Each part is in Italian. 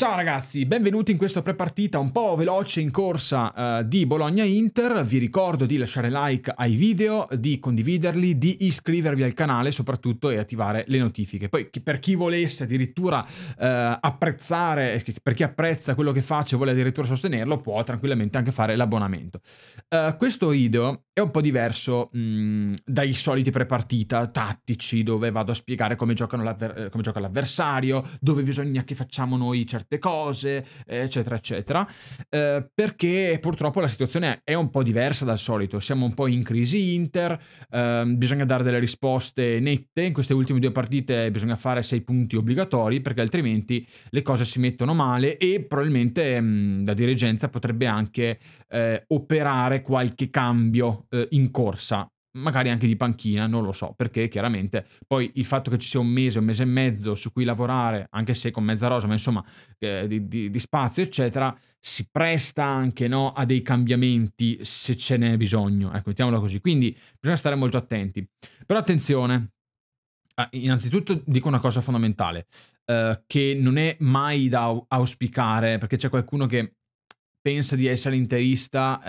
Ciao ragazzi, benvenuti in questa prepartita un po' veloce in corsa uh, di Bologna-Inter. Vi ricordo di lasciare like ai video, di condividerli, di iscrivervi al canale soprattutto e attivare le notifiche. Poi per chi volesse addirittura uh, apprezzare, eh, per chi apprezza quello che faccio e vuole addirittura sostenerlo, può tranquillamente anche fare l'abbonamento. Uh, questo video è un po' diverso mh, mm, dai soliti prepartita tattici dove vado a spiegare come, come gioca l'avversario, dove bisogna che facciamo noi certi certe cose, eccetera, eccetera, eh, perché purtroppo la situazione è un po' diversa dal solito, siamo un po' in crisi Inter, eh, bisogna dare delle risposte nette, in queste ultime due partite bisogna fare sei punti obbligatori perché altrimenti le cose si mettono male e probabilmente mh, mm, la dirigenza potrebbe anche eh, operare qualche cambio eh, in corsa magari anche di panchina, non lo so, perché chiaramente poi il fatto che ci sia un mese, un mese e mezzo su cui lavorare, anche se con mezza rosa, ma insomma eh, di, di, di, spazio, eccetera, si presta anche no, a dei cambiamenti se ce n'è bisogno, ecco, mettiamola così. Quindi bisogna stare molto attenti. Però attenzione, ah, innanzitutto dico una cosa fondamentale, eh, che non è mai da auspicare, perché c'è qualcuno che pensa di essere interista.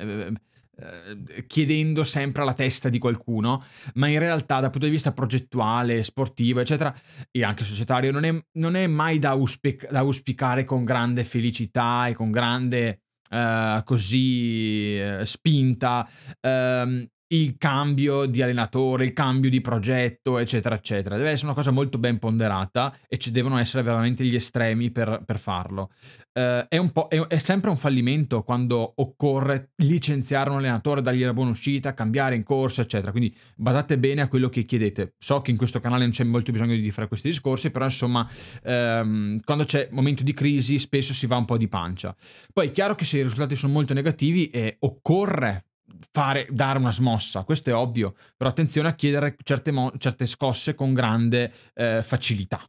Eh, eh, chiedendo sempre alla testa di qualcuno, ma in realtà dal punto di vista progettuale, sportivo, eccetera, e anche societario, non è, non è mai da, auspic- da, auspicare con grande felicità e con grande... Uh, così uh, spinta uh, il cambio di allenatore, il cambio di progetto, eccetera, eccetera. Deve essere una cosa molto ben ponderata e ci devono essere veramente gli estremi per, per farlo. Uh, è, è, è, sempre un fallimento quando occorre licenziare un allenatore, dargli la buona uscita, cambiare in corsa, eccetera. Quindi badate bene a quello che chiedete. So che in questo canale non c'è molto bisogno di fare questi discorsi, però insomma, um, quando c'è momento di crisi spesso si va un po' di pancia. Poi è chiaro che se i risultati sono molto negativi eh, occorre fare, dare una smossa, questo è ovvio, però attenzione a chiedere certe, mo- certe scosse con grande eh, facilità.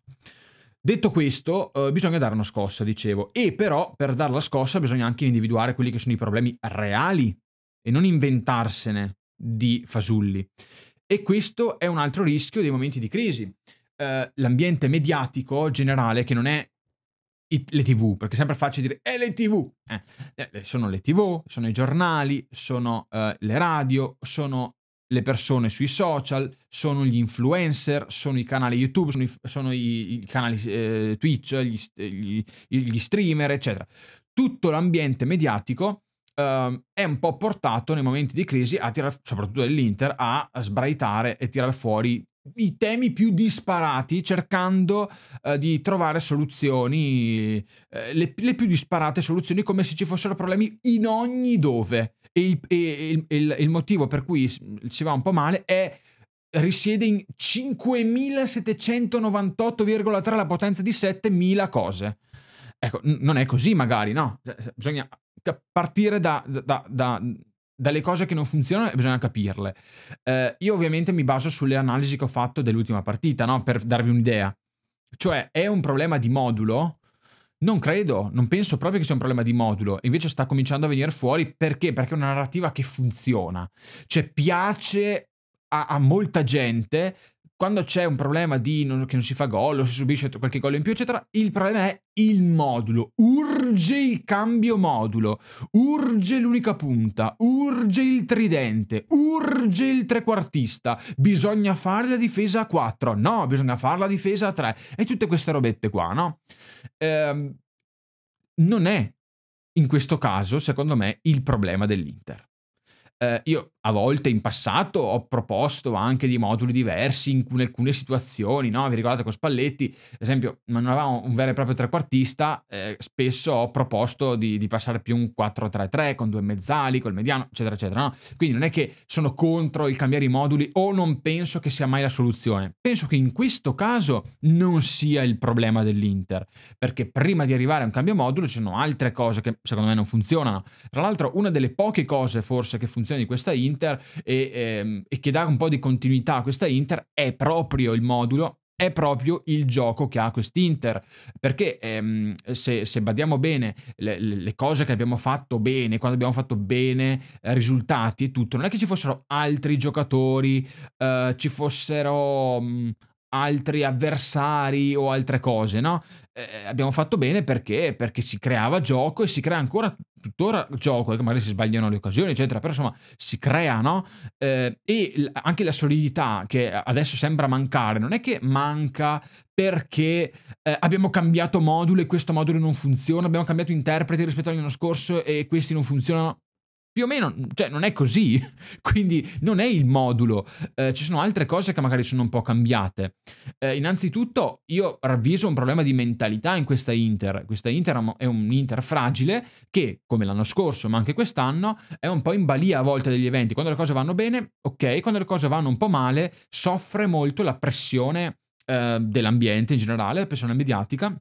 Detto questo, eh, bisogna dare una scossa, dicevo, e però per dare la scossa bisogna anche individuare quelli che sono i problemi reali e non inventarsene di fasulli. E questo è un altro rischio dei momenti di crisi. Eh, l'ambiente mediatico generale, che non è i, le tv, perché è sempre facile dire è eh, le tv. Eh, eh, sono le tv, sono i giornali, sono eh, le radio, sono le persone sui social, sono gli influencer, sono i canali YouTube, sono i, sono i, i canali eh, Twitch, gli, eh, gli, gli, streamer, eccetera. Tutto l'ambiente mediatico eh, è un po' portato nei momenti di crisi, a tirar, soprattutto dell'Inter, a sbraitare e tirare fuori i temi più disparati cercando eh, di trovare soluzioni, eh, le, le, più disparate soluzioni come se ci fossero problemi in ogni dove. E il, e il, il, il motivo per cui ci va un po' male è risiede in 5798,3 la potenza di 7000 cose. Ecco, n- non è così magari, no? Cioè, bisogna partire da, da, da, dalle cose che non funzionano bisogna capirle. Eh, io ovviamente mi baso sulle analisi che ho fatto dell'ultima partita, no? per darvi un'idea. Cioè, è un problema di modulo? Non credo, non penso proprio che sia un problema di modulo, invece sta cominciando a venire fuori perché? Perché è una narrativa che funziona, cioè piace a, a molta gente quando c'è un problema di non, che non si fa gol o si subisce qualche gol in più, eccetera, il problema è il modulo. Urge il cambio modulo, urge l'unica punta, urge il tridente, urge il trequartista. Bisogna fare la difesa a 4, no, bisogna fare la difesa a 3 e tutte queste robette qua, no? Ehm, non è in questo caso, secondo me, il problema dell'Inter. Eh, io a volte in passato ho proposto anche dei moduli diversi in in alcune situazioni, no? Vi ricordate con Spalletti, ad esempio, non avevamo un vero e proprio trequartista, eh, spesso ho proposto di, di, passare più un 4-3-3 con due mezzali, col mediano, eccetera, eccetera, no? Quindi non è che sono contro il cambiare i moduli o non penso che sia mai la soluzione. Penso che in questo caso non sia il problema dell'Inter, perché prima di arrivare a un cambio modulo ci sono altre cose che secondo me non funzionano. Tra l'altro una delle poche cose forse che funziona di questa Inter Inter e, ehm, e che dà un po' di continuità a questa Inter è proprio il modulo è proprio il gioco che ha quest'Inter. Perché ehm, se, se, badiamo bene le, le, cose che abbiamo fatto bene, quando abbiamo fatto bene eh, risultati e tutto, non è che ci fossero altri giocatori, eh, ci fossero mh, altri avversari o altre cose, no? Eh, eh, abbiamo fatto bene perché, perché si creava gioco e si crea ancora tuttora gioco, magari si sbagliano le occasioni, eccetera, però insomma si crea, no? Eh, e anche la solidità che adesso sembra mancare, non è che manca perché eh, abbiamo cambiato modulo e questo modulo non funziona, abbiamo cambiato interpreti rispetto all'anno scorso e questi non funzionano. Più o meno, cioè, non è così. Quindi non è il modulo. Eh, ci sono altre cose che magari sono un po' cambiate. Eh, innanzitutto, io ravviso un problema di mentalità in questa Inter. Questa Inter è un Inter fragile che, come l'anno scorso, ma anche quest'anno, è un po' in balia a volte degli eventi. Quando le cose vanno bene, ok. Quando le cose vanno un po' male, soffre molto la pressione eh, dell'ambiente in generale, la pressione mediatica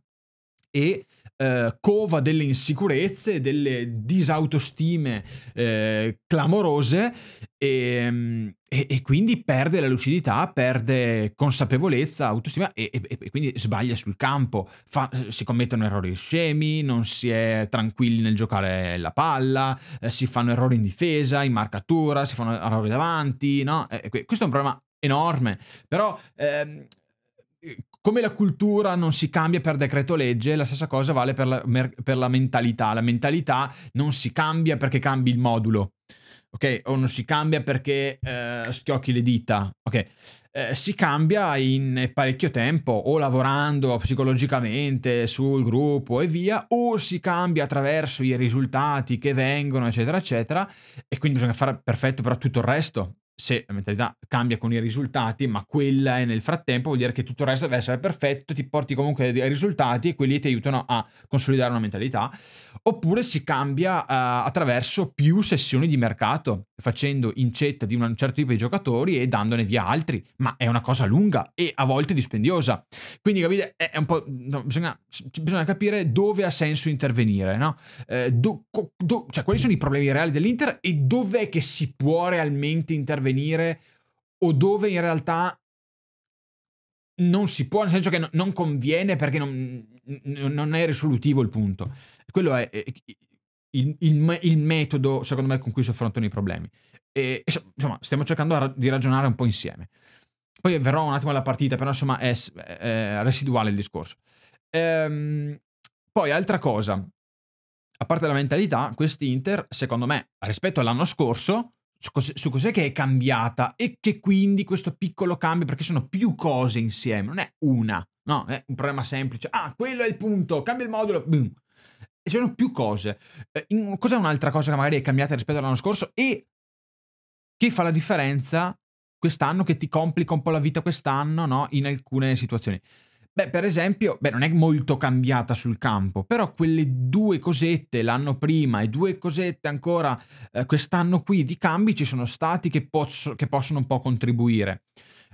e eh, cova delle insicurezze, delle disautostime eh, clamorose e, ehm, e, e, quindi perde la lucidità, perde consapevolezza, autostima e, e quindi sbaglia sul campo, Fa, si commettono errori scemi, non si è tranquilli nel giocare la palla, eh, si fanno errori in difesa, in marcatura, si fanno errori davanti, no? Eh, questo è un problema enorme, però... Ehm, come la cultura non si cambia per decreto legge, la stessa cosa vale per la, per la mentalità. La mentalità non si cambia perché cambi il modulo, ok? O non si cambia perché eh, schiocchi le dita, ok? Eh, si cambia in parecchio tempo, o lavorando psicologicamente sul gruppo e via, o si cambia attraverso i risultati che vengono, eccetera, eccetera. E quindi bisogna fare perfetto per tutto il resto, se la mentalità cambia con i risultati, ma quella è nel frattempo, vuol dire che tutto il resto deve essere perfetto, ti porti comunque ai risultati e quelli ti aiutano a consolidare una mentalità. Oppure si cambia uh, attraverso più sessioni di mercato, facendo incetta di un certo tipo di giocatori e dandone via altri, ma è una cosa lunga e a volte dispendiosa. Quindi capite, è, un po'... No, bisogna, bisogna, capire dove ha senso intervenire, no? Eh, do, do, cioè, quali sono i problemi reali dell'Inter e dov'è che si può realmente intervenire intervenire o dove in realtà non si può, nel senso che no, non conviene perché non, non, è risolutivo il punto. Quello è il, il, il, metodo, secondo me, con cui si affrontano i problemi. E, insomma, stiamo cercando di ragionare un po' insieme. Poi verrò un attimo alla partita, però insomma è, è residuale il discorso. Ehm, poi, altra cosa, a parte la mentalità, quest'Inter, secondo me, rispetto all'anno scorso, su, cos'è che è cambiata e che quindi questo piccolo cambio, perché sono più cose insieme, non è una, no, è un problema semplice. Ah, quello è il punto, cambia il modulo, boom. E sono più cose. Eh, in, cos'è un'altra cosa che magari è cambiata rispetto all'anno scorso e che fa la differenza quest'anno, che ti complica un po' la vita quest'anno, no? In alcune situazioni. Beh, per esempio, beh, non è molto cambiata sul campo, però quelle due cosette l'anno prima e due cosette ancora eh, quest'anno qui di cambi ci sono stati che, posso, che possono un po' contribuire.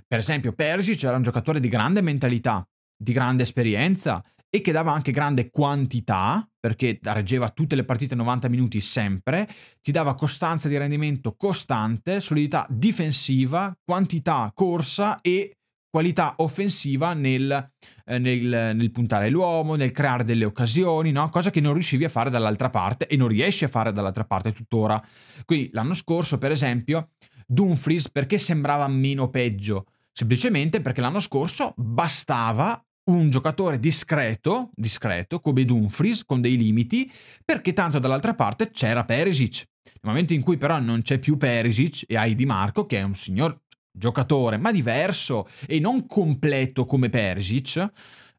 Per esempio, Persic era un giocatore di grande mentalità, di grande esperienza e che dava anche grande quantità, perché reggeva tutte le partite 90 minuti sempre, ti dava costanza di rendimento costante, solidità difensiva, quantità corsa e qualità offensiva nel, eh, nel, nel, puntare l'uomo, nel creare delle occasioni, no? cosa che non riuscivi a fare dall'altra parte e non riesci a fare dall'altra parte tuttora. Quindi l'anno scorso, per esempio, Dumfries perché sembrava meno peggio? Semplicemente perché l'anno scorso bastava un giocatore discreto, discreto come Dumfries, con dei limiti, perché tanto dall'altra parte c'era Perisic. Nel momento in cui però non c'è più Perisic e hai Di Marco, che è un signor giocatore, ma diverso e non completo come Persic.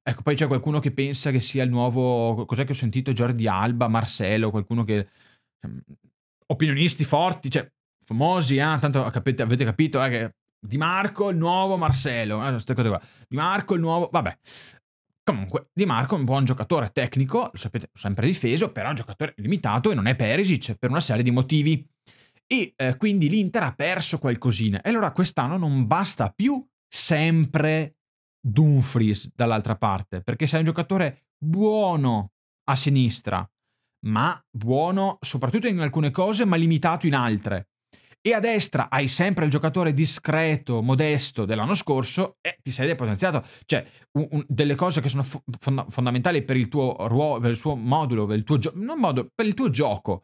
Ecco, poi c'è qualcuno che pensa che sia il nuovo, cos'è che ho sentito, Jordi Alba, Marcello, qualcuno che... Ehm, opinionisti forti, cioè, famosi, eh? tanto capite, avete capito eh, che Di Marco il nuovo Marcello, eh, queste cose qua. Di Marco il nuovo, vabbè. Comunque, Di Marco è un buon giocatore tecnico, lo sapete, ho sempre difeso, però è un giocatore limitato e non è Perisic per una serie di motivi e eh, quindi l'Inter ha perso qualcosina. E allora quest'anno non basta più sempre Dumfries dall'altra parte, perché sei un giocatore buono a sinistra, ma buono soprattutto in alcune cose, ma limitato in altre. E a destra hai sempre il giocatore discreto, modesto dell'anno scorso e ti sei depotenziato. Cioè, un, un, delle cose che sono fo- fondamentali per il tuo ruolo, per il suo modulo, per il tuo, gio- modulo, per il tuo gioco,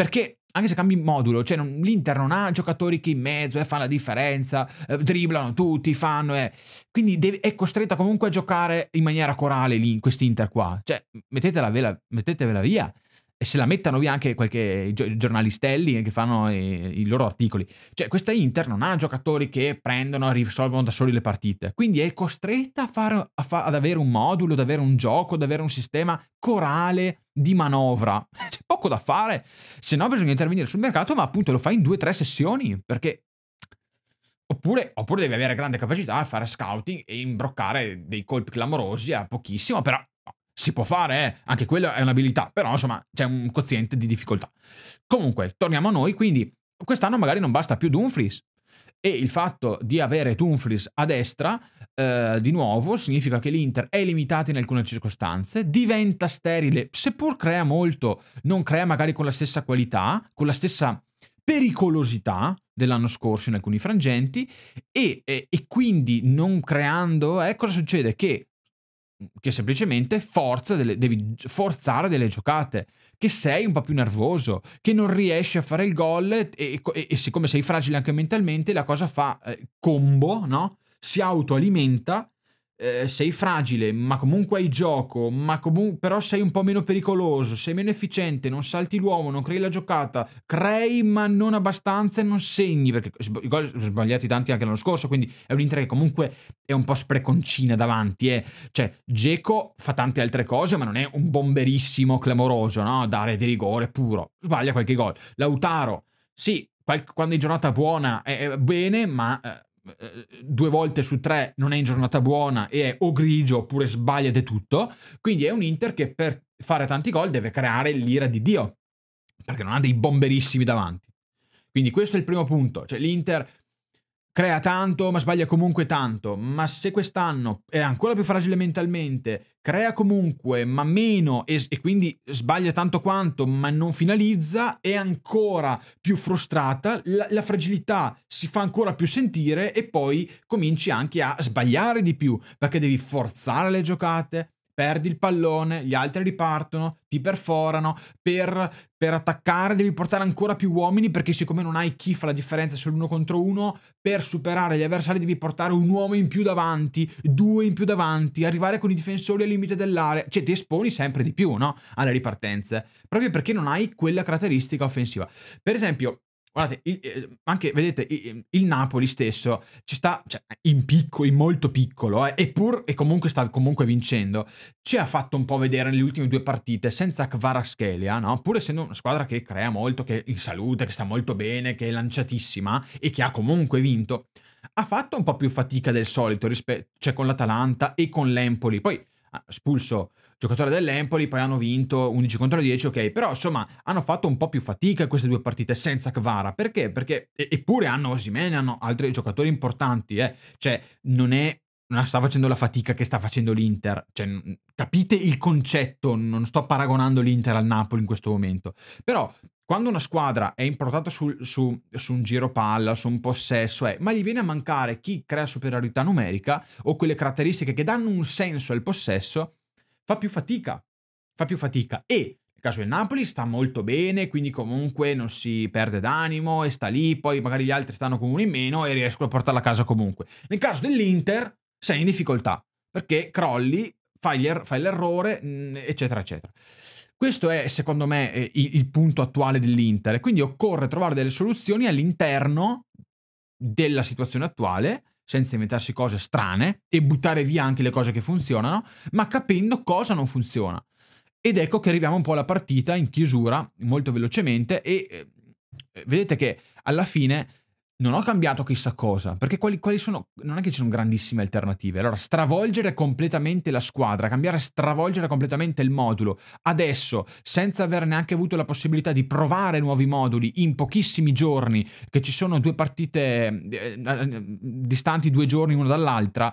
perché anche se cambi modulo, cioè non, l'Inter non ha giocatori che in mezzo eh, fanno la differenza, eh, dribblano tutti, fanno... Eh. Quindi deve, è costretta comunque a giocare in maniera corale lì, in quest'Inter qua. Cioè, mettetela, vela, mettetevela via e se la mettano via anche qualche giornalistelli eh, che fanno i, eh, i, loro articoli. Cioè, questa Inter non ha giocatori che prendono e risolvono da soli le partite. Quindi è costretta a far, a fa, ad avere un modulo, ad avere un gioco, ad avere un sistema corale di manovra. C'è poco da fare, se no bisogna intervenire sul mercato, ma appunto lo fai in due o tre sessioni, perché... Oppure, oppure devi avere grande capacità a fare scouting e imbroccare dei colpi clamorosi a pochissimo, però si può fare, eh? anche quella è un'abilità, però insomma c'è un quoziente di difficoltà. Comunque, torniamo a noi, quindi quest'anno magari non basta più Dumfries, e il fatto di avere Dumfries a destra, eh, di nuovo, significa che l'Inter è limitata in alcune circostanze, diventa sterile, seppur crea molto, non crea magari con la stessa qualità, con la stessa pericolosità dell'anno scorso in alcuni frangenti, e, e, e quindi non creando, eh, cosa succede? Che, che semplicemente forza delle, devi forzare delle giocate, che sei un po' più nervoso, che non riesci a fare il gol e, e, e siccome sei fragile anche mentalmente, la cosa fa eh, combo, no? Si autoalimenta eh, sei fragile, ma comunque hai gioco, ma comu- però sei un po' meno pericoloso, sei meno efficiente, non salti l'uomo, non crei la giocata, crei ma non abbastanza e non segni, perché i gol sbagliati tanti anche l'anno scorso, quindi è un'Inter che comunque è un po' spreconcina davanti, eh. cioè Geco fa tante altre cose, ma non è un bomberissimo clamoroso, no? Dare di rigore puro, sbaglia qualche gol. Lautaro, sì, quando in giornata buona è bene, ma eh, eh, due volte su tre non è in giornata buona e è o grigio oppure sbaglia sbagliate tutto. Quindi è un Inter che per fare tanti gol deve creare l'ira di Dio, perché non ha dei bomberissimi davanti. Quindi questo è il primo punto, cioè l'Inter crea tanto ma sbaglia comunque tanto, ma se quest'anno è ancora più fragile mentalmente, crea comunque ma meno e, e, quindi sbaglia tanto quanto ma non finalizza, è ancora più frustrata, la, la fragilità si fa ancora più sentire e poi cominci anche a sbagliare di più perché devi forzare le giocate, perdi il pallone, gli altri ripartono, ti perforano, per, per, attaccare devi portare ancora più uomini perché siccome non hai chi fa la differenza sull'uno contro uno, per superare gli avversari devi portare un uomo in più davanti, due in più davanti, arrivare con i difensori al limite dell'area, cioè ti esponi sempre di più no? alle ripartenze, proprio perché non hai quella caratteristica offensiva. Per esempio, Guardate, il, eh, anche vedete, il, il, Napoli stesso ci sta cioè, in piccolo, in molto piccolo, eh, eppur, e comunque sta comunque vincendo. Ci ha fatto un po' vedere nelle ultime due partite senza Kvaraskelia, no? pur essendo una squadra che crea molto, che è in salute, che sta molto bene, che è lanciatissima e che ha comunque vinto. Ha fatto un po' più fatica del solito rispetto, cioè con l'Atalanta e con l'Empoli. Poi ha ah, spulso giocatore dell'Empoli, poi hanno vinto 11 contro 10, ok, però insomma hanno fatto un po' più fatica queste due partite senza Kvara, perché? Perché eppure hanno Osimene, hanno altri giocatori importanti, eh. cioè non è non sta facendo la fatica che sta facendo l'Inter. Cioè, capite il concetto, non sto paragonando l'Inter al Napoli in questo momento. Però, quando una squadra è importata su, su, su un giro palla, su un possesso, eh, ma gli viene a mancare chi crea superiorità numerica o quelle caratteristiche che danno un senso al possesso, fa più fatica. Fa più fatica. E nel caso del Napoli sta molto bene, quindi comunque non si perde d'animo e sta lì, poi magari gli altri stanno con uno in meno e riescono a portarla a casa comunque. Nel caso dell'Inter sei in difficoltà, perché crolli, fai, er- fai l'errore, mm, eccetera, eccetera. Questo è, secondo me, eh, il, il punto attuale dell'Inter. Quindi occorre trovare delle soluzioni all'interno della situazione attuale senza inventarsi cose strane e buttare via anche le cose che funzionano, ma capendo cosa non funziona. Ed ecco che arriviamo un po' alla partita in chiusura molto velocemente e eh, vedete che alla fine non ho cambiato chissà cosa, perché quali, quali, sono... Non è che ci sono grandissime alternative. Allora, stravolgere completamente la squadra, cambiare, stravolgere completamente il modulo, adesso, senza aver neanche avuto la possibilità di provare nuovi moduli in pochissimi giorni, che ci sono due partite eh, eh distanti due giorni una dall'altra,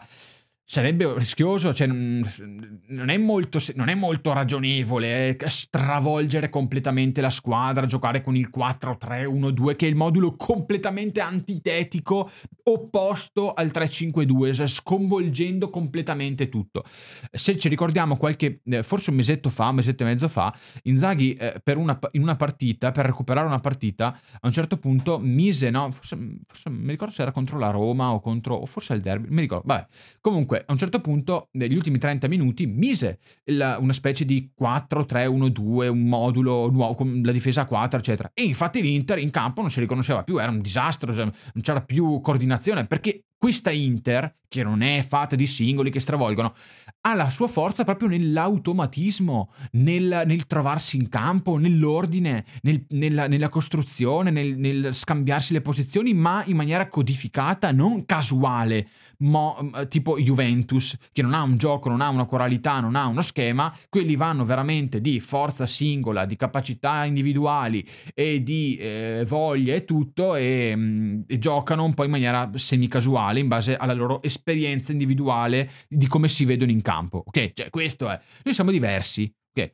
sarebbe rischioso, cioè, non, è molto, non, è molto, ragionevole eh, stravolgere completamente la squadra, giocare con il 4-3-1-2 che è il modulo completamente antitetico, opposto al 3-5-2, sconvolgendo completamente tutto. Se ci ricordiamo qualche, eh, forse un mesetto fa, un mesetto e mezzo fa, Inzaghi eh, per una, in una partita, per recuperare una partita, a un certo punto mise, no, forse, forse mi ricordo se era contro la Roma o contro, o forse il derby, mi ricordo, vabbè, comunque Comunque, a un certo punto, negli ultimi 30 minuti, mise la, una specie di 4-3-1-2, un modulo nuovo con la difesa a 4, eccetera. E infatti l'Inter in campo non si riconosceva più, era un disastro, cioè, non c'era più coordinazione, perché questa Inter, che non è fatta di singoli che stravolgono, ha la sua forza proprio nell'automatismo, nel, nel trovarsi in campo, nell'ordine, nel, nella, nella, costruzione, nel, nel scambiarsi le posizioni, ma in maniera codificata, non casuale mo, eh, tipo Juventus, che non ha un gioco, non ha una coralità, non ha uno schema, quelli vanno veramente di forza singola, di capacità individuali e di eh, voglia e tutto e, mh, mm, e giocano un po' in maniera semi-casuale in base alla loro esperienza individuale di come si vedono in campo, ok? Cioè questo è, noi siamo diversi, ok?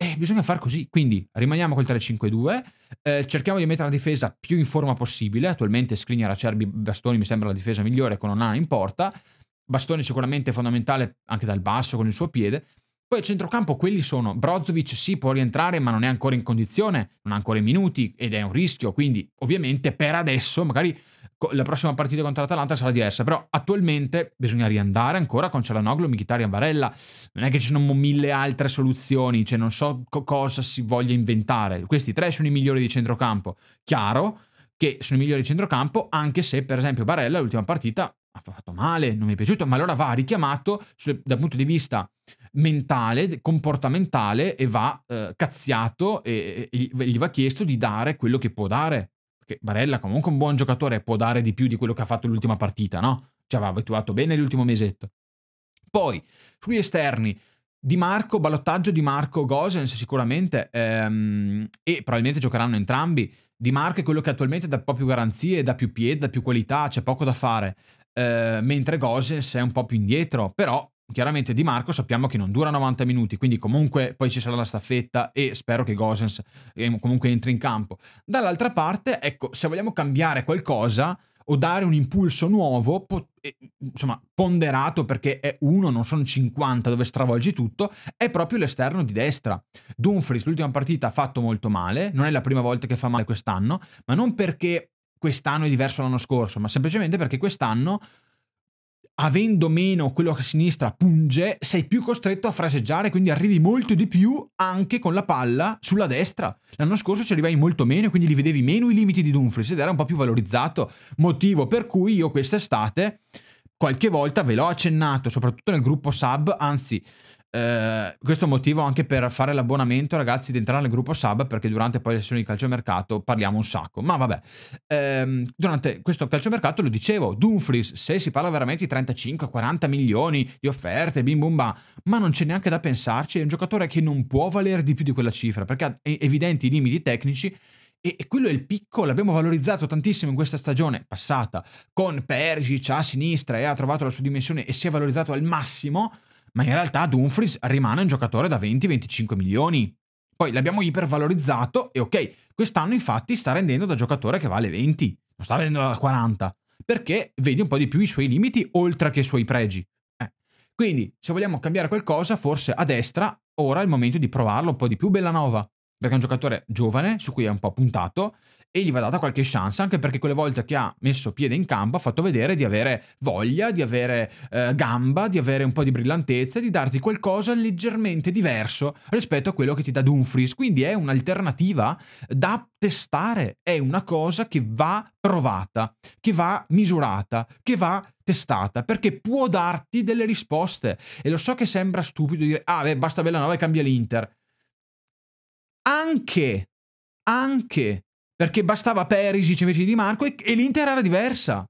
Eh, bisogna far così, quindi rimaniamo col 3-5-2, eh, cerchiamo di mettere la difesa più in forma possibile, attualmente Skriniar, Acerbi, Bastoni mi sembra la difesa migliore con Onana in porta, Bastoni sicuramente fondamentale anche dal basso con il suo piede, poi a centrocampo quelli sono Brozovic sì può rientrare ma non è ancora in condizione, non ha ancora i minuti ed è un rischio, quindi ovviamente per adesso magari la prossima partita contro l'Atalanta sarà diversa, però attualmente bisogna riandare ancora con Cialanoglu, Mkhitaryan, Varella, non è che ci sono mille altre soluzioni, cioè non so co- cosa si voglia inventare, questi tre sono i migliori di centrocampo, chiaro che sono i migliori di centrocampo anche se per esempio Varella l'ultima partita ha fatto male, non mi è piaciuto, ma allora va richiamato dal punto di vista mentale, comportamentale e va eh, cazziato e, e, gli va chiesto di dare quello che può dare. Perché Barella comunque un buon giocatore può dare di più di quello che ha fatto l'ultima partita, no? Ci cioè, aveva abituato bene l'ultimo mesetto. Poi, sugli esterni, Di Marco, ballottaggio di Marco Gosens sicuramente, ehm, e probabilmente giocheranno entrambi. Di Marco è quello che attualmente dà un po' più garanzie, dà più piede, dà più qualità, c'è poco da fare. Eh, mentre Gosens è un po' più indietro, però chiaramente Di Marco sappiamo che non dura 90 minuti, quindi comunque poi ci sarà la staffetta e spero che Gosens eh, comunque entri in campo. Dall'altra parte, ecco, se vogliamo cambiare qualcosa o dare un impulso nuovo, po- eh, insomma, ponderato perché è uno, non sono 50 dove stravolgi tutto, è proprio l'esterno di destra. Dumfries l'ultima partita ha fatto molto male, non è la prima volta che fa male quest'anno, ma non perché quest'anno è diverso dall'anno scorso, ma semplicemente perché quest'anno, avendo meno quello che a sinistra punge, sei più costretto a fraseggiare, quindi arrivi molto di più anche con la palla sulla destra. L'anno scorso ci arrivai molto meno, quindi li vedevi meno i limiti di Dumfries ed era un po' più valorizzato, motivo per cui io quest'estate qualche volta ve l'ho accennato, soprattutto nel gruppo sub, anzi eh, questo motivo anche per fare l'abbonamento, ragazzi, di entrare nel gruppo sub, perché durante poi le sessioni di calciomercato parliamo un sacco. Ma vabbè, ehm, durante questo calciomercato lo dicevo, Dumfries, se si parla veramente di 35-40 milioni di offerte, bim bum bam, ma non c'è neanche da pensarci, è un giocatore che non può valere di più di quella cifra, perché ha evidenti limiti tecnici, e, quello è il picco, l'abbiamo valorizzato tantissimo in questa stagione passata, con Perisic a sinistra e ha trovato la sua dimensione e si è valorizzato al massimo, ma in realtà Dumfries rimane un giocatore da 20-25 milioni. Poi l'abbiamo ipervalorizzato e ok, quest'anno infatti sta rendendo da giocatore che vale 20, non sta rendendo da 40, perché vedi un po' di più i suoi limiti oltre che i suoi pregi. Eh. Quindi, se vogliamo cambiare qualcosa, forse a destra ora è il momento di provarlo un po' di più Bellanova, perché è un giocatore giovane su cui è un po' puntato e gli va data qualche chance, anche perché quelle volte che ha messo piede in campo ha fatto vedere di avere voglia, di avere eh, gamba, di avere un po' di brillantezza, di darti qualcosa leggermente diverso rispetto a quello che ti dà Dumfries. Quindi è un'alternativa da testare, è una cosa che va provata, che va misurata, che va testata, perché può darti delle risposte. E lo so che sembra stupido dire, ah beh, basta Bellanova e cambia l'Inter. Anche, anche perché bastava Perisic invece di Marco e, e l'Inter era diversa.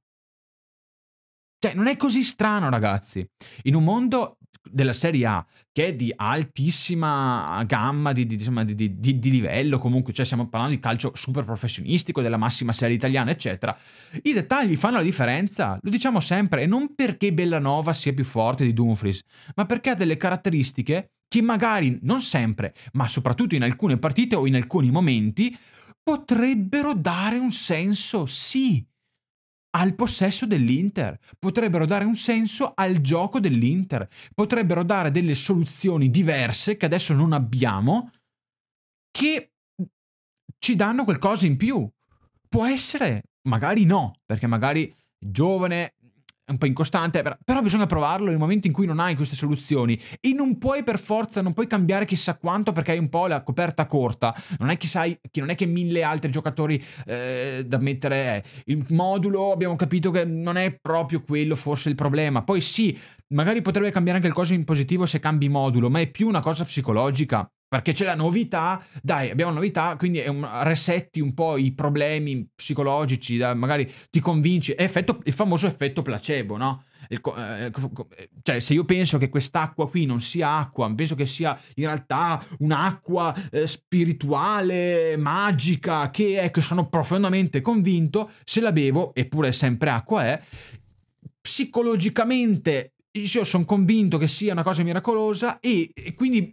Cioè, non è così strano, ragazzi. In un mondo della Serie A, che è di altissima gamma di, di, insomma, di, di, livello, comunque, cioè stiamo parlando di calcio super professionistico, della massima serie italiana, eccetera. I dettagli fanno la differenza, lo diciamo sempre, e non perché Bellanova sia più forte di Dumfries, ma perché ha delle caratteristiche che magari, non sempre, ma soprattutto in alcune partite o in alcuni momenti, potrebbero dare un senso, sì, al possesso dell'Inter, potrebbero dare un senso al gioco dell'Inter, potrebbero dare delle soluzioni diverse che adesso non abbiamo, che ci danno qualcosa in più. Può essere, magari no, perché magari giovane è un po' incostante, però bisogna provarlo nel momento in cui non hai queste soluzioni e non puoi per forza, non puoi cambiare chissà quanto perché hai un po' la coperta corta, non è che sai, che non è che mille altri giocatori eh, da mettere, eh, il modulo abbiamo capito che non è proprio quello forse il problema, poi sì, magari potrebbe cambiare anche il coso in positivo se cambi modulo, ma è più una cosa psicologica perché c'è la novità, dai, abbiamo novità, quindi un, resetti un po' i problemi psicologici, da, magari ti convinci, è effetto, il famoso effetto placebo, no? Il, eh, cioè, se io penso che quest'acqua qui non sia acqua, penso che sia in realtà un'acqua eh, spirituale, magica, che è che sono profondamente convinto, se la bevo, eppure sempre acqua è, psicologicamente io sono convinto che sia una cosa miracolosa e, e quindi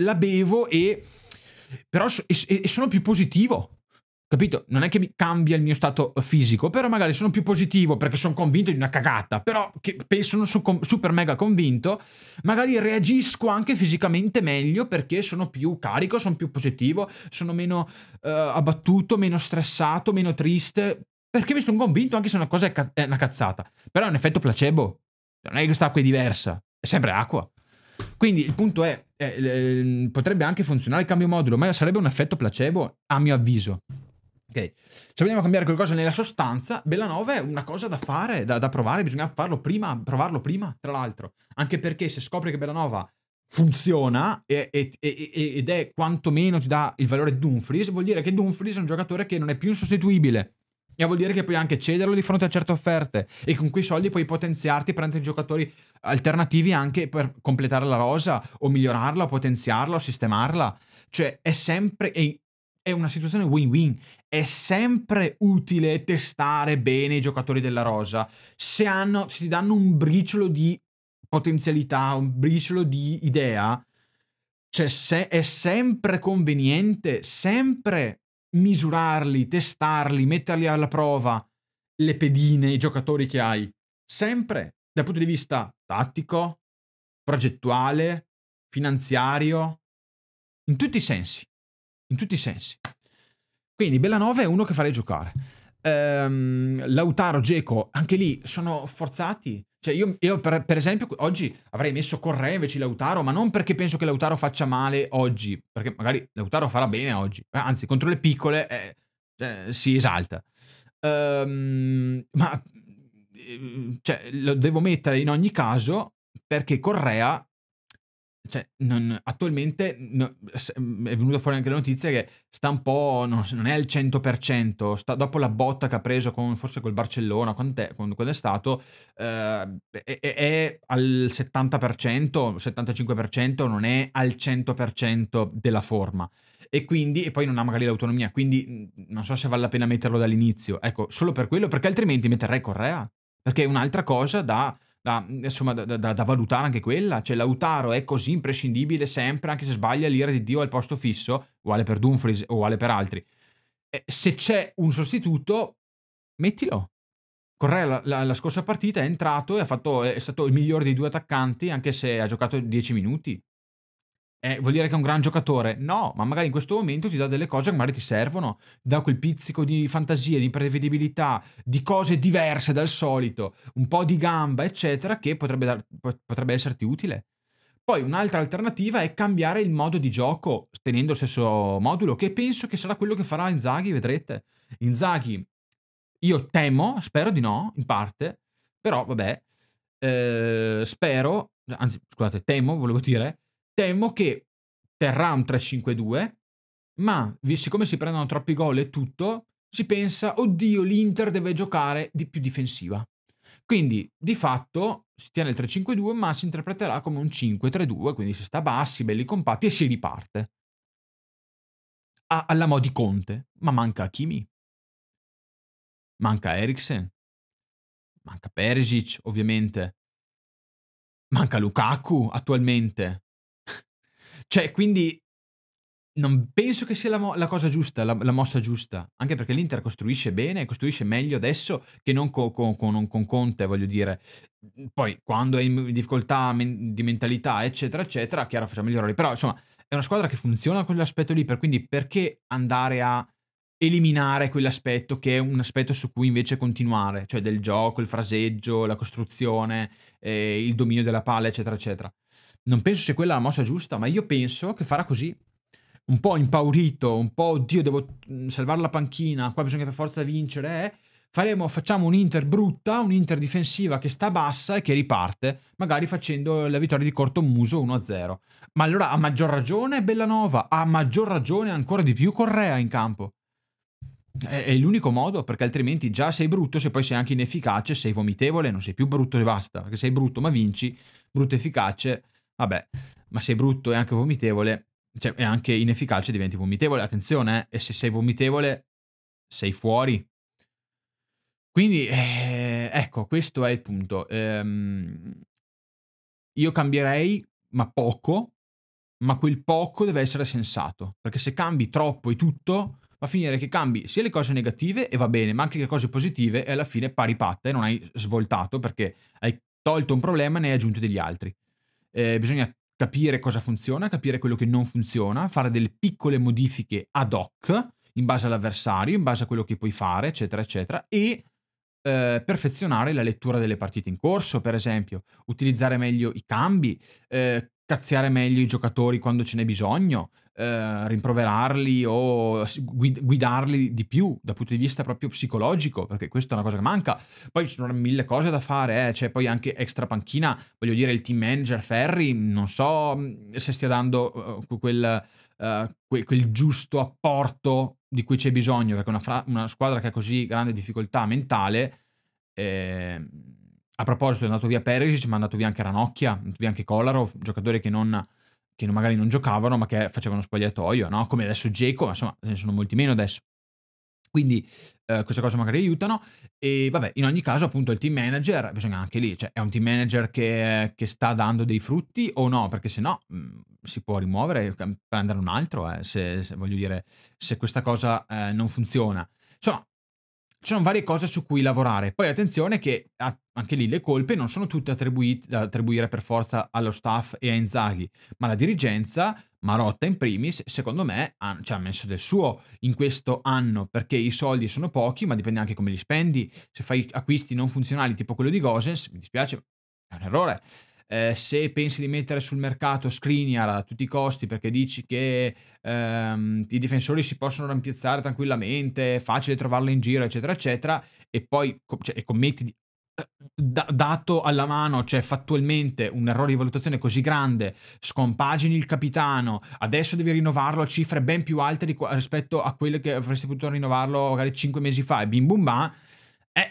la bevo e... Però so, e, e sono più positivo. Capito? Non è che mi cambia il mio stato eh, fisico, però magari sono più positivo perché sono convinto di una cagata, però che sono super mega convinto, magari reagisco anche fisicamente meglio perché sono più carico, sono più positivo, sono meno eh, abbattuto, meno stressato, meno triste, perché mi sono convinto anche se una cosa è, ca- è una cazzata. Però è un effetto placebo, non è che questa acqua è diversa, è sempre acqua. Quindi il punto è, eh, ehm, potrebbe anche funzionare il cambio modulo, ma sarebbe un effetto placebo a mio avviso. Ok, se vogliamo cambiare qualcosa nella sostanza, Bellanova è una cosa da fare, da, da provare, bisogna farlo prima, provarlo prima, tra l'altro. Anche perché se scopri che Bellanova funziona e, e, e, ed è quantomeno ti dà il valore di Dumfries, vuol dire che Dumfries è un giocatore che non è più insostituibile. E vuol dire che puoi anche cederlo di fronte a certe offerte e con quei soldi puoi potenziarti, prendere giocatori alternativi anche per completare la rosa o migliorarla, o potenziarla o sistemarla. Cioè è sempre, è una situazione win-win. È sempre utile testare bene i giocatori della rosa. Se, hanno, se ti danno un briciolo di potenzialità, un briciolo di idea, cioè se è sempre conveniente, sempre misurarli, testarli, metterli alla prova, le pedine, i giocatori che hai, sempre dal punto di vista tattico, progettuale, finanziario, in tutti i sensi, in tutti i sensi. Quindi Bellanova è uno che farei giocare. Ehm, Lautaro, Geco, anche lì sono forzati, cioè io, io per, per, esempio oggi avrei messo Correa invece Lautaro, ma non perché penso che Lautaro faccia male oggi, perché magari Lautaro farà bene oggi, eh, anzi contro le piccole eh, eh, si esalta. Um, ma eh, cioè, lo devo mettere in ogni caso perché Correa cioè, non, attualmente no, è venuta fuori anche la notizia che sta un po', non, non è al 100%, sta, dopo la botta che ha preso con forse col Barcellona, quant'è, quando quello è stato, eh, è, è, al 70%, 75%, non è al 100% della forma. E quindi, e poi non ha magari l'autonomia, quindi non so se vale la pena metterlo dall'inizio. Ecco, solo per quello, perché altrimenti metterei Correa, perché è un'altra cosa da da, mm, insomma, da, da, da, valutare anche quella. Cioè, Lautaro è così imprescindibile sempre, anche se sbaglia l'ira di Dio al posto fisso, uguale per Dumfries, uguale per altri. E eh, se c'è un sostituto, mettilo. Correa la, la, la, scorsa partita è entrato e fatto, è stato il migliore dei due attaccanti, anche se ha giocato 10 minuti eh, vuol dire che è un gran giocatore. No, ma magari in questo momento ti dà delle cose che magari ti servono, Da quel pizzico di fantasia, di imprevedibilità, di cose diverse dal solito, un po' di gamba, eccetera, che potrebbe, dar, potrebbe esserti utile. Poi un'altra alternativa è cambiare il modo di gioco tenendo lo stesso modulo, che penso che sarà quello che farà Inzaghi, vedrete. Inzaghi, io temo, spero di no, in parte, però vabbè, eh, spero, anzi scusate, temo, volevo dire, temo che terrà un 3-5-2, ma siccome si prendono troppi gol e tutto, si pensa, oddio, l'Inter deve giocare di più difensiva. Quindi di fatto si tiene il 3-5-2, ma si interpreterà come un 5-3-2, quindi si sta bassi, belli compatti e si riparte. alla mo' di Conte, ma manca Hakimi, manca Eriksen, manca Perisic ovviamente, manca Lukaku attualmente, cioè, quindi non penso che sia la, mo- la cosa giusta, la-, la-, mossa giusta, anche perché l'Inter costruisce bene, costruisce meglio adesso che non co- co- con-, con, Conte, voglio dire. Mhmm, poi, quando è in difficoltà men- di mentalità, eccetera, eccetera, chiaro, facciamo gli errori. Però, insomma, è una squadra che funziona con quell'aspetto lì, per quindi perché andare a eliminare quell'aspetto che è un aspetto su cui invece continuare, cioè del gioco, il fraseggio, la costruzione, eh, il dominio della palla, eccetera, eccetera non penso sia quella la mossa giusta, ma io penso che farà così. Un po' impaurito, un po' oddio, devo mm, salvare la panchina, qua bisogna per forza vincere. Eh? Faremo, facciamo un'Inter brutta, un'Inter difensiva che sta bassa e che riparte, magari facendo la vittoria di cortomuso 1-0. Ma allora a maggior ragione Bellanova, a maggior ragione ancora di più Correa in campo. È, è l'unico modo, perché altrimenti già sei brutto, se poi sei anche inefficace, sei vomitevole, non sei più brutto e basta, perché sei brutto ma vinci, brutto e efficace Vabbè, ma sei brutto e anche vomitevole, cioè è anche inefficace, diventi vomitevole. Attenzione, eh? e se sei vomitevole, sei fuori. Quindi, eh, ecco, questo è il punto. Ehm, io cambierei, ma poco, ma quel poco deve essere sensato, perché se cambi troppo e tutto, va a finire che cambi sia le cose negative e va bene, ma anche le cose positive e alla fine pari patta e non hai svoltato perché hai tolto un problema e ne hai aggiunto degli altri eh, bisogna capire cosa funziona, capire quello che non funziona, fare delle piccole modifiche ad hoc in base all'avversario, in base a quello che puoi fare, eccetera, eccetera, e eh, perfezionare la lettura delle partite in corso, per esempio, utilizzare meglio i cambi, eh, cazziare meglio i giocatori quando ce n'è bisogno, eh, rimproverarli o guidarli di più dal punto di vista proprio psicologico, perché questa è una cosa che manca. Poi ci sono mille cose da fare, eh. c'è poi anche extra panchina, voglio dire il team manager Ferri, non so mm, se stia dando uh, quel, uh, que quel giusto apporto di cui c'è bisogno, perché una, una, squadra che ha così grande difficoltà mentale... Eh, a proposito è andato via Perisic, ma è andato via anche Ranocchia, è andato via anche Kolarov, giocatori che, non, che magari non giocavano ma che facevano spogliatoio, no? come adesso Geco, insomma ce ne sono molti meno adesso. Quindi eh, queste cose magari aiutano e vabbè, in ogni caso appunto il team manager, bisogna anche lì, cioè è un team manager che, che sta dando dei frutti o no, perché se no mh, mm, si può rimuovere, eh, prendere un altro, eh, se, se, voglio dire, se questa cosa eh, non funziona. Insomma, ci sono varie cose su cui lavorare. Poi attenzione che anche lì le colpe non sono tutte da attribuire per forza allo staff e a Inzaghi, ma la dirigenza, Marotta in primis, secondo me ha, ci ha messo del suo in questo anno, perché i soldi sono pochi, ma dipende anche come li spendi. Se fai acquisti non funzionali tipo quello di Gosens, mi dispiace, è un errore eh, se pensi di mettere sul mercato Skriniar a tutti i costi perché dici che ehm, i difensori si possono rampiazzare tranquillamente, è facile trovarlo in giro, eccetera, eccetera, e poi cioè, e commetti di, eh, da, dato alla mano, cioè fattualmente un errore di valutazione così grande, scompagini il capitano, adesso devi rinnovarlo a cifre ben più alte di, rispetto a quelle che avresti potuto rinnovarlo magari 5 mesi fa e bim bum bam,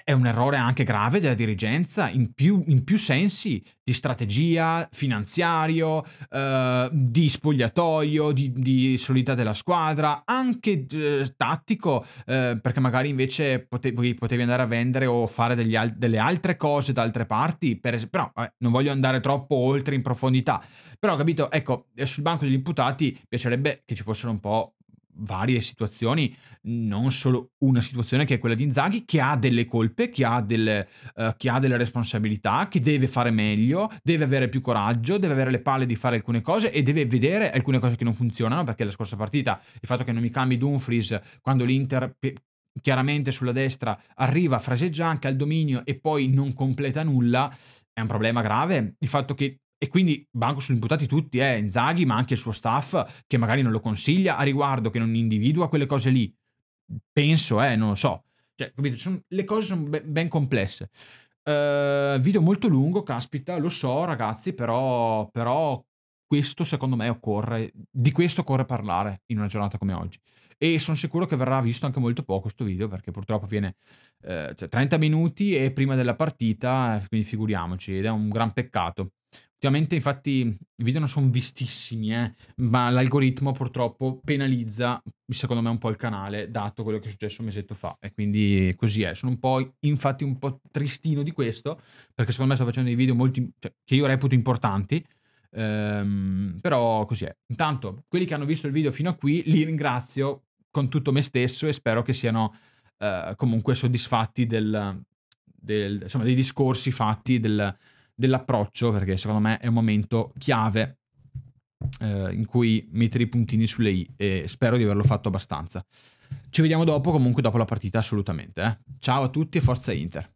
è, un errore anche grave della dirigenza in più, in più sensi, di strategia, finanziario, eh, di spogliatoio, di, di solidità della squadra, anche eh, tattico, eh, perché magari invece potevi, potevi, andare a vendere o fare al- delle altre cose da altre parti, per es- però eh, non voglio andare troppo oltre in profondità, però capito, ecco, eh, sul banco degli imputati piacerebbe che ci fossero un po' varie situazioni, non solo una situazione che è quella di Inzaghi, che ha delle colpe, che ha delle, uh, che ha delle responsabilità, che deve fare meglio, deve avere più coraggio, deve avere le palle di fare alcune cose e deve vedere alcune cose che non funzionano, perché la scorsa partita, il fatto che non mi cambi Dumfries quando l'Inter chiaramente sulla destra arriva anche al dominio e poi non completa nulla, è un problema grave. Il fatto che e quindi banco sono imputati tutti, eh, Inzaghi ma anche il suo staff che magari non lo consiglia a riguardo, che non individua quelle cose lì. Penso, eh, non lo so. Cioè, capito, sono, le cose sono ben, ben complesse. Uh, video molto lungo, caspita, lo so ragazzi, però, però questo secondo me occorre, di questo occorre parlare in una giornata come oggi. E sono sicuro che verrà visto anche molto poco questo video perché purtroppo viene eh, cioè 30 minuti e prima della partita, quindi figuriamoci, ed è un gran peccato. Ultimamente infatti i video non sono vistissimi, eh, ma l'algoritmo purtroppo penalizza secondo me un po' il canale, dato quello che è successo un mesetto fa. E quindi così è. Sono un po', infatti, un po' tristino di questo, perché secondo me sto facendo dei video molti, cioè, che io reputo importanti, Um, però così è. Intanto, quelli che hanno visto il video fino a qui, li ringrazio con tutto me stesso e spero che siano uh, comunque soddisfatti del, del, insomma, dei discorsi fatti del, dell'approccio, perché secondo me è un momento chiave eh, in cui mettere i puntini sulle i e spero di averlo fatto abbastanza. Ci vediamo dopo, comunque dopo la partita assolutamente. Eh. Ciao a tutti e forza Inter.